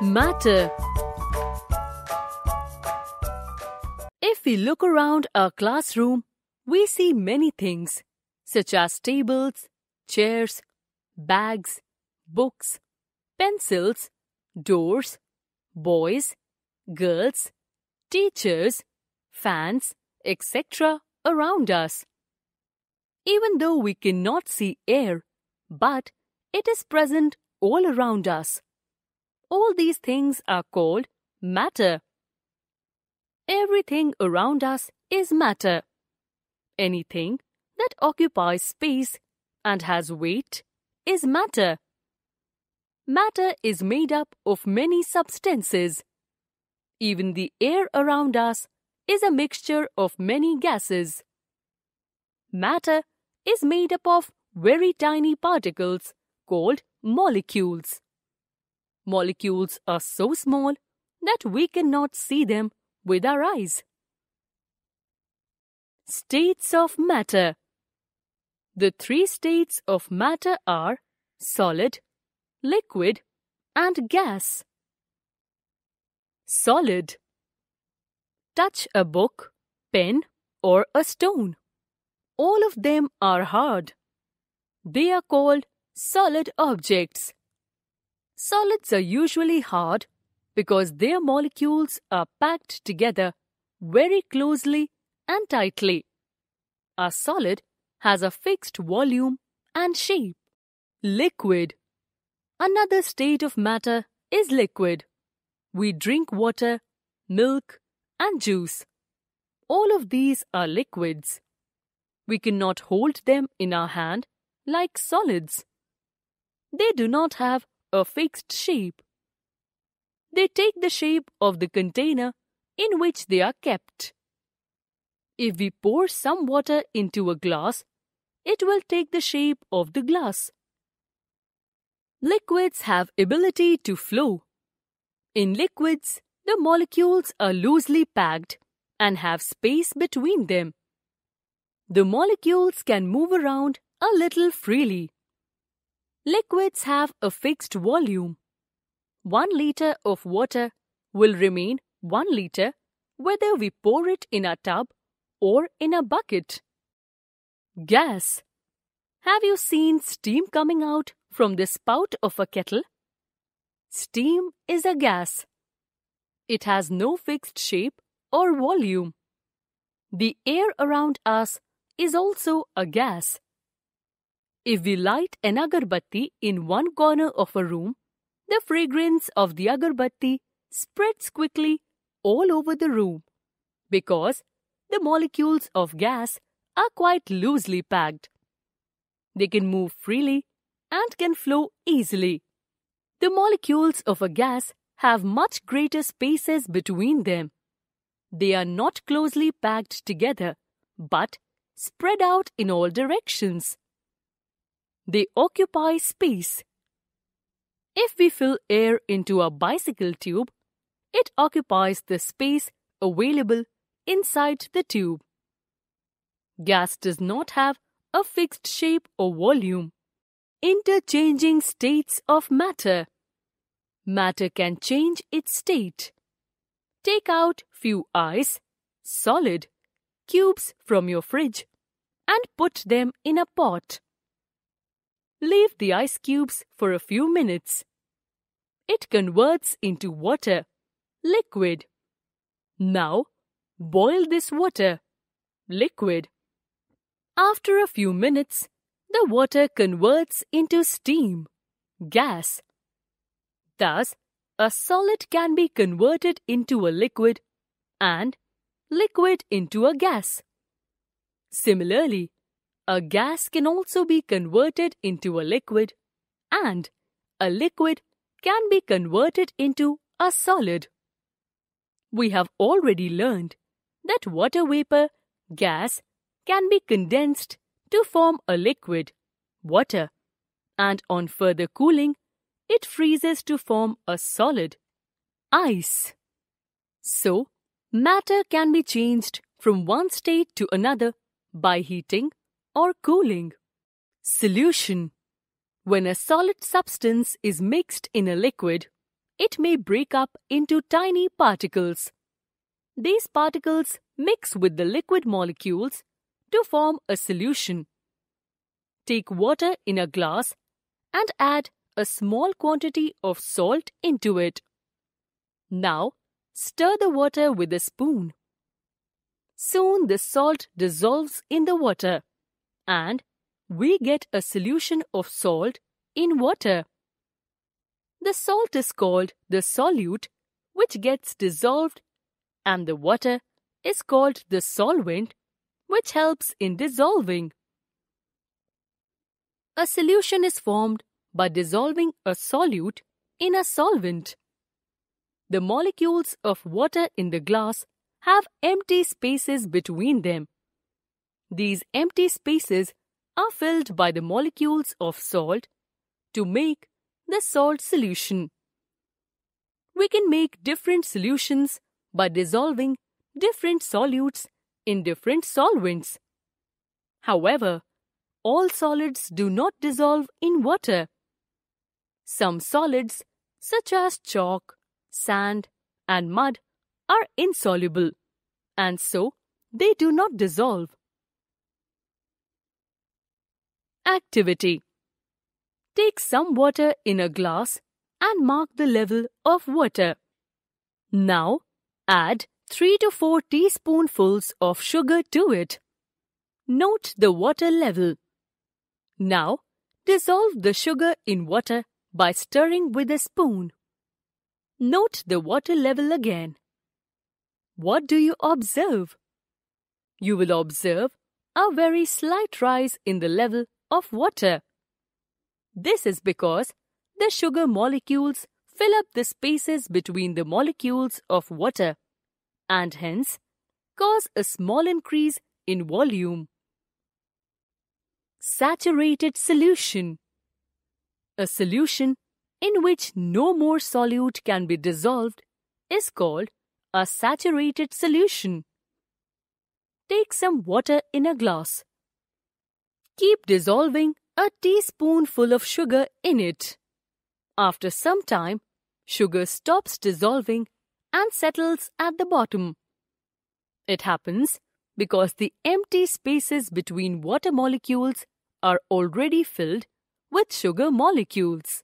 Matter If we look around our classroom, we see many things such as tables, chairs, bags, books, pencils, doors, boys, girls, teachers, fans, etc. around us. Even though we cannot see air, but it is present all around us. All these things are called matter. Everything around us is matter. Anything that occupies space and has weight is matter. Matter is made up of many substances. Even the air around us is a mixture of many gases. Matter is made up of very tiny particles called molecules. Molecules are so small that we cannot see them with our eyes. States of matter The three states of matter are solid, liquid and gas. Solid Touch a book, pen or a stone. All of them are hard. They are called solid objects. Solids are usually hard because their molecules are packed together very closely and tightly. A solid has a fixed volume and shape. Liquid Another state of matter is liquid. We drink water, milk and juice. All of these are liquids. We cannot hold them in our hand like solids. They do not have a fixed shape. They take the shape of the container in which they are kept. If we pour some water into a glass, it will take the shape of the glass. Liquids have ability to flow. In liquids, the molecules are loosely packed and have space between them. The molecules can move around a little freely. Liquids have a fixed volume. 1 litre of water will remain 1 litre whether we pour it in a tub or in a bucket. Gas. Have you seen steam coming out from the spout of a kettle? Steam is a gas. It has no fixed shape or volume. The air around us is also a gas. If we light an agarbatti in one corner of a room, the fragrance of the agarbatti spreads quickly all over the room because the molecules of gas are quite loosely packed. They can move freely and can flow easily. The molecules of a gas have much greater spaces between them. They are not closely packed together but spread out in all directions. They occupy space. If we fill air into a bicycle tube, it occupies the space available inside the tube. Gas does not have a fixed shape or volume. Interchanging states of matter. Matter can change its state. Take out few ice, solid, cubes from your fridge and put them in a pot. Leave the ice cubes for a few minutes. It converts into water, liquid. Now, boil this water, liquid. After a few minutes, the water converts into steam, gas. Thus, a solid can be converted into a liquid and liquid into a gas. Similarly, a gas can also be converted into a liquid and a liquid can be converted into a solid. We have already learned that water vapor, gas, can be condensed to form a liquid, water, and on further cooling, it freezes to form a solid, ice. So, matter can be changed from one state to another by heating, or cooling. Solution When a solid substance is mixed in a liquid, it may break up into tiny particles. These particles mix with the liquid molecules to form a solution. Take water in a glass and add a small quantity of salt into it. Now, stir the water with a spoon. Soon the salt dissolves in the water and we get a solution of salt in water. The salt is called the solute, which gets dissolved, and the water is called the solvent, which helps in dissolving. A solution is formed by dissolving a solute in a solvent. The molecules of water in the glass have empty spaces between them these empty spaces are filled by the molecules of salt to make the salt solution. We can make different solutions by dissolving different solutes in different solvents. However, all solids do not dissolve in water. Some solids, such as chalk, sand, and mud, are insoluble, and so they do not dissolve. activity. Take some water in a glass and mark the level of water. Now, add 3 to 4 teaspoonfuls of sugar to it. Note the water level. Now, dissolve the sugar in water by stirring with a spoon. Note the water level again. What do you observe? You will observe a very slight rise in the level of water. This is because the sugar molecules fill up the spaces between the molecules of water and hence cause a small increase in volume. Saturated solution A solution in which no more solute can be dissolved is called a saturated solution. Take some water in a glass. Keep dissolving a teaspoonful of sugar in it. After some time, sugar stops dissolving and settles at the bottom. It happens because the empty spaces between water molecules are already filled with sugar molecules.